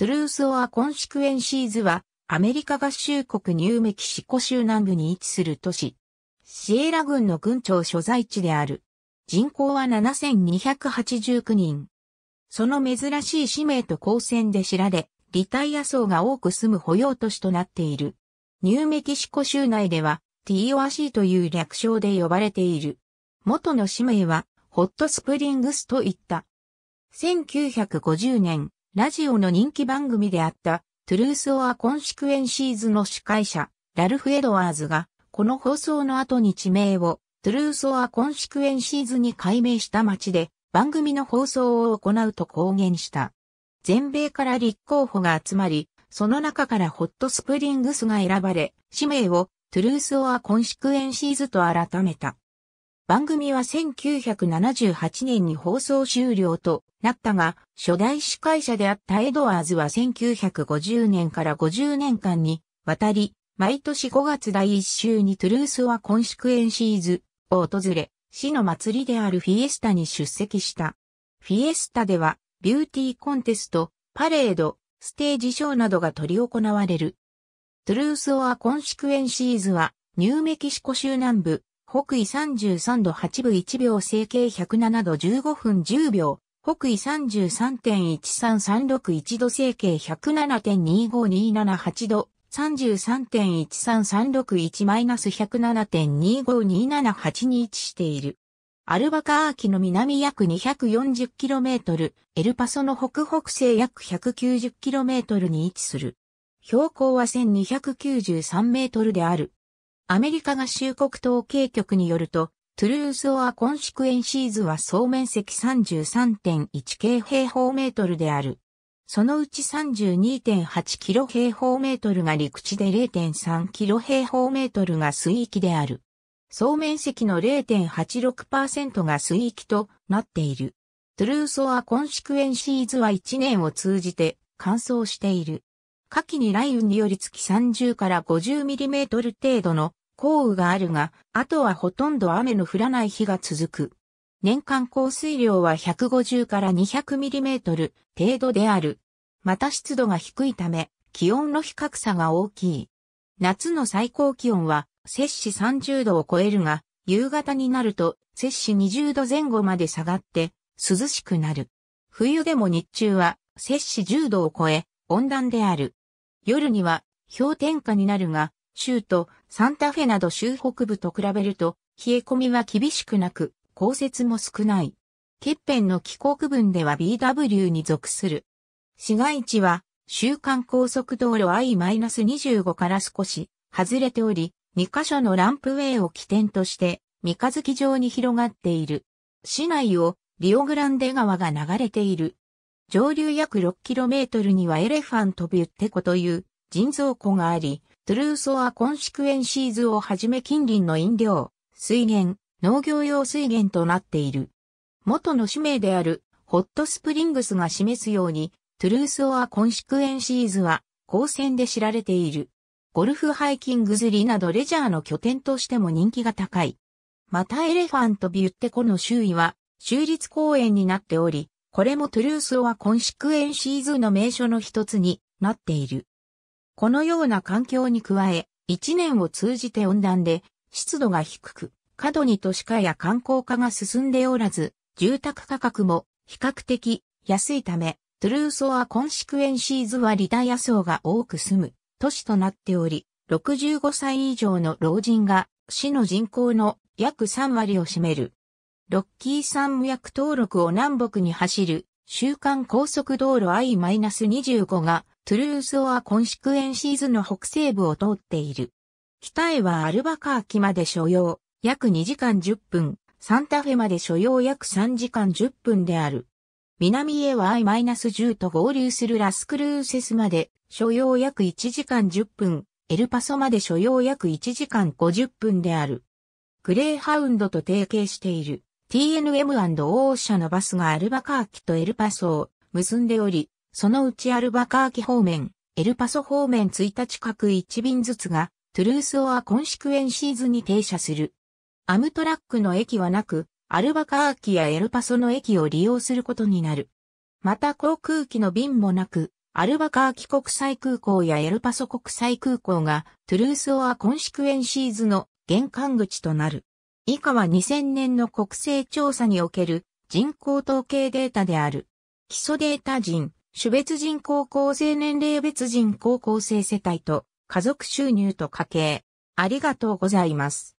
トゥルース・オア・コンシクエンシーズは、アメリカ合衆国ニューメキシコ州南部に位置する都市。シエラ郡の郡庁所在地である。人口は7289人。その珍しい氏名と光線で知られ、リタイア層が多く住む保養都市となっている。ニューメキシコ州内では、t o a c という略称で呼ばれている。元の氏名は、ホットスプリングスといった。1950年、ラジオの人気番組であった、トゥルース・オア・コンシクエンシーズの司会者、ラルフ・エドワーズが、この放送の後に地名を、トゥルース・オア・コンシクエンシーズに改名した町で、番組の放送を行うと公言した。全米から立候補が集まり、その中からホットスプリングスが選ばれ、氏名をトゥルース・オア・コンシクエンシーズと改めた。番組は1978年に放送終了となったが、初代司会者であったエドワーズは1950年から50年間にわたり、毎年5月第1週にトゥルースはコンシクエンシーズを訪れ、市の祭りであるフィエスタに出席した。フィエスタでは、ビューティーコンテスト、パレード、ステージショーなどが取り行われる。トゥルース・オア・コンシクエンシーズは、ニューメキシコ州南部、北緯33度8分1秒整形107度15分10秒、北緯33.13361度整形107.25278度、33.13361-107.25278に位置している。アルバカーキの南約 240km、エルパソの北北西約 190km に位置する。標高は1293 m である。アメリカ合衆国統計局によると、トゥルース・オア・コンシクエンシーズは総面積33.1京平方メートルである。そのうち32.8キロ平方メートルが陸地で0.3キロ平方メートルが水域である。総面積の0.86%が水域となっている。トゥルース・オア・コンシクエンシーズは1年を通じて乾燥している。夏季に雷雨により月30から50ミリメートル程度の降雨があるが、あとはほとんど雨の降らない日が続く。年間降水量は150から200ミリメートル程度である。また湿度が低いため、気温の比較差が大きい。夏の最高気温は、摂氏30度を超えるが、夕方になると、摂氏20度前後まで下がって、涼しくなる。冬でも日中は、摂氏10度を超え、温暖である。夜には、氷点下になるが、州都、サンタフェなど州北部と比べると、冷え込みは厳しくなく、降雪も少ない。欠片の気候区分では BW に属する。市街地は、週間高速道路 I-25 から少し外れており、2カ所のランプウェイを起点として、三日月状に広がっている。市内をリオグランデ川が流れている。上流約 6km にはエレファントビュッテコという人造湖があり、トゥルーソア・コンシクエンシーズをはじめ近隣の飲料、水源、農業用水源となっている。元の氏名であるホットスプリングスが示すように、トゥルース・オア・コンシクエンシーズは、高専で知られている。ゴルフハイキング釣りなどレジャーの拠点としても人気が高い。またエレファントビュッテコの周囲は、州立公園になっており、これもトゥルース・オア・コンシクエンシーズの名所の一つになっている。このような環境に加え、一年を通じて温暖で、湿度が低く、過度に都市化や観光化が進んでおらず、住宅価格も比較的安いため、トゥルーソア・コンシクエンシーズはリタイア層が多く住む都市となっており、65歳以上の老人が市の人口の約3割を占める。ロッキー山脈登録を南北に走る週間高速道路 I-25 がトゥルースオアコンシクエンシーズの北西部を通っている。北へはアルバカーキまで所要約2時間10分、サンタフェまで所要約3時間10分である。南へは I-10 と合流するラスクルーセスまで所要約1時間10分、エルパソまで所要約1時間50分である。グレーハウンドと提携している。TNM&O 社のバスがアルバカーキとエルパソを結んでおり、そのうちアルバカーキ方面、エルパソ方面1日各1便ずつが、トゥルース・オア・コンシクエンシーズに停車する。アムトラックの駅はなく、アルバカーキやエルパソの駅を利用することになる。また航空機の便もなく、アルバカーキ国際空港やエルパソ国際空港がトゥルース・オア・コンシクエンシーズの玄関口となる。以下は2000年の国勢調査における人口統計データである。基礎データ人、種別人口構成年齢別人口構成世帯と家族収入と家計。ありがとうございます。